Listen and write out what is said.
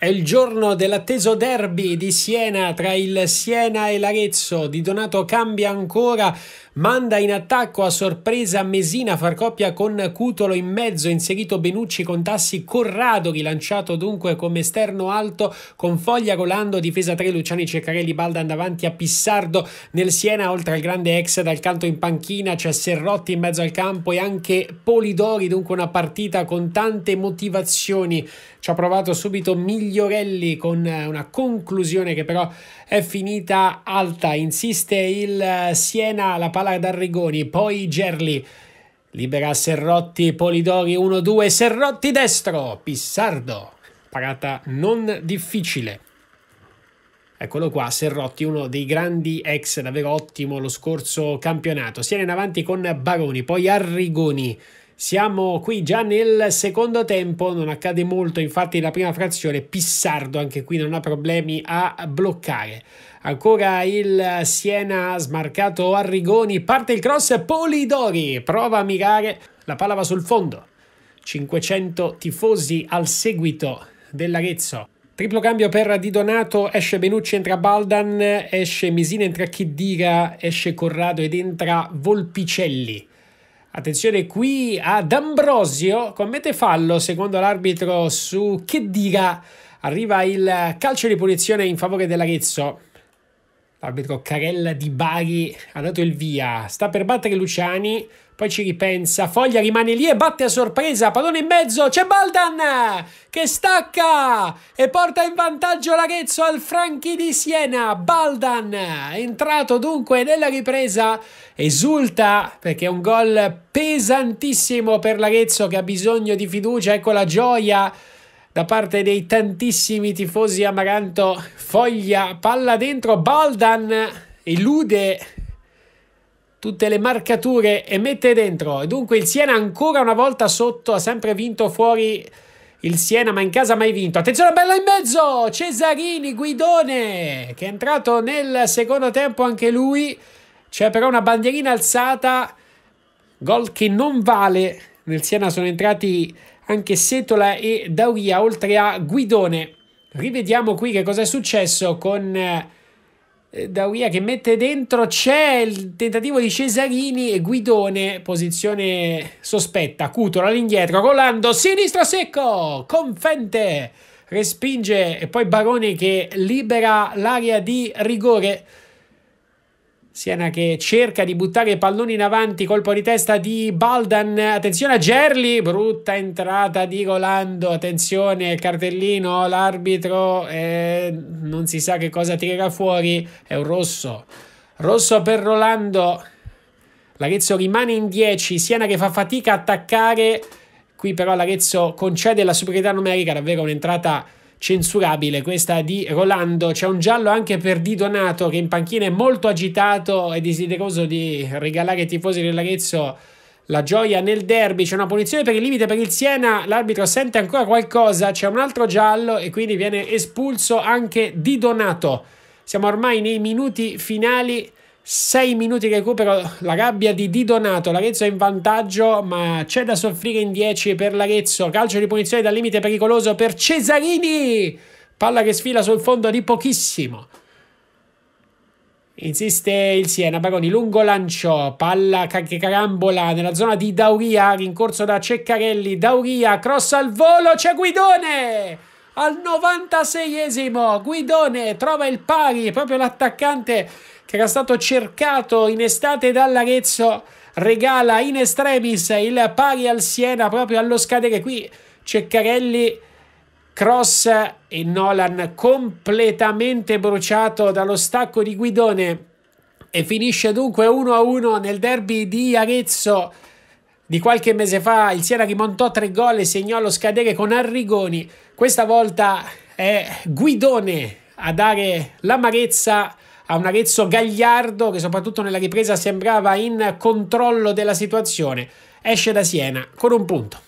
È il giorno dell'atteso derby di Siena tra il Siena e l'Arezzo. Di Donato cambia ancora manda in attacco a sorpresa Mesina, far coppia con Cutolo in mezzo, inserito Benucci con Tassi Corrado, rilanciato dunque come esterno alto con Foglia Golando, difesa 3 Luciani Ceccarelli, Baldan davanti a Pissardo nel Siena, oltre al grande ex dal canto in panchina c'è Serrotti in mezzo al campo e anche Polidori, dunque una partita con tante motivazioni. Ci ha provato subito Migliorelli con eh, una conclusione che però è finita alta, insiste il eh, Siena, la palla Dybala da Arrigoni, poi Gerli. Libera Serrotti, Polidori 1-2, Serrotti destro, Pissardo. Parata non difficile. Eccolo qua, Serrotti, uno dei grandi ex, davvero ottimo lo scorso campionato. Siena in avanti con Baroni, poi Arrigoni siamo qui già nel secondo tempo, non accade molto, infatti la prima frazione Pissardo anche qui non ha problemi a bloccare. Ancora il Siena smarcato Arrigoni, parte il cross Polidori, prova a mirare, la palla va sul fondo. 500 tifosi al seguito dell'Arezzo. Triplo cambio per Di Donato, esce Benucci, entra Baldan, esce Misina, entra Chiddira, esce Corrado ed entra Volpicelli. Attenzione qui ad Ambrosio, commette fallo secondo l'arbitro su Che Diga. Arriva il calcio di punizione in favore dell'Arezzo l'arbitro Carella di Bari ha dato il via, sta per battere Luciani, poi ci ripensa, Foglia rimane lì e batte a sorpresa, pallone in mezzo, c'è Baldan che stacca e porta in vantaggio l'Arezzo al Franchi di Siena, Baldan entrato dunque nella ripresa, esulta perché è un gol pesantissimo per l'Arezzo che ha bisogno di fiducia, ecco la gioia da parte dei tantissimi tifosi Amaranto. Foglia, palla dentro, Baldan elude tutte le marcature e mette dentro. E dunque il Siena ancora una volta sotto, ha sempre vinto fuori il Siena, ma in casa mai vinto. Attenzione, bella in mezzo! Cesarini, Guidone, che è entrato nel secondo tempo anche lui. C'è però una bandierina alzata, gol che non vale. Nel Siena sono entrati anche Setola e Dauria, oltre a Guidone. Rivediamo qui che cosa è successo con eh, Dauria che mette dentro, c'è il tentativo di Cesarini e Guidone, posizione sospetta, Cutola all'indietro, Rolando, sinistro secco, confente, respinge e poi Barone che libera l'area di rigore. Siena che cerca di buttare i palloni in avanti, colpo di testa di Baldan, attenzione a Gerli, brutta entrata di Rolando, attenzione cartellino, l'arbitro eh, non si sa che cosa tirerà fuori, è un rosso, rosso per Rolando, l'Arezzo rimane in 10, Siena che fa fatica a attaccare, qui però l'Arezzo concede la superiorità numerica, davvero un'entrata censurabile questa di Rolando. C'è un giallo anche per Di Donato che in panchina è molto agitato e desideroso di regalare ai tifosi dell'Arezzo la gioia nel derby. C'è una punizione per il limite per il Siena. L'arbitro sente ancora qualcosa. C'è un altro giallo e quindi viene espulso anche Di Donato. Siamo ormai nei minuti finali 6 minuti recupero la gabbia di Di Donato. L'Arezzo è in vantaggio, ma c'è da soffrire in 10 per l'Arezzo. Calcio di punizione dal limite pericoloso per Cesarini. Palla che sfila sul fondo di pochissimo. Insiste il Siena, Baroni, lungo lancio, palla che carambola nella zona di Dauria, rincorso da Ceccarelli, Dauria, cross al volo, c'è Guidone! Al 96esimo, Guidone trova il pari, proprio l'attaccante che era stato cercato in estate dall'Arezzo, regala in estremis il pari al Siena proprio allo scadere qui. Ceccarelli, cross e Nolan completamente bruciato dallo stacco di Guidone e finisce dunque 1-1 nel derby di Arezzo di qualche mese fa. Il Siena rimontò tre gol e segnò lo scadere con Arrigoni. Questa volta è Guidone a dare l'amarezza a un Arezzo gagliardo che soprattutto nella ripresa sembrava in controllo della situazione. Esce da Siena con un punto.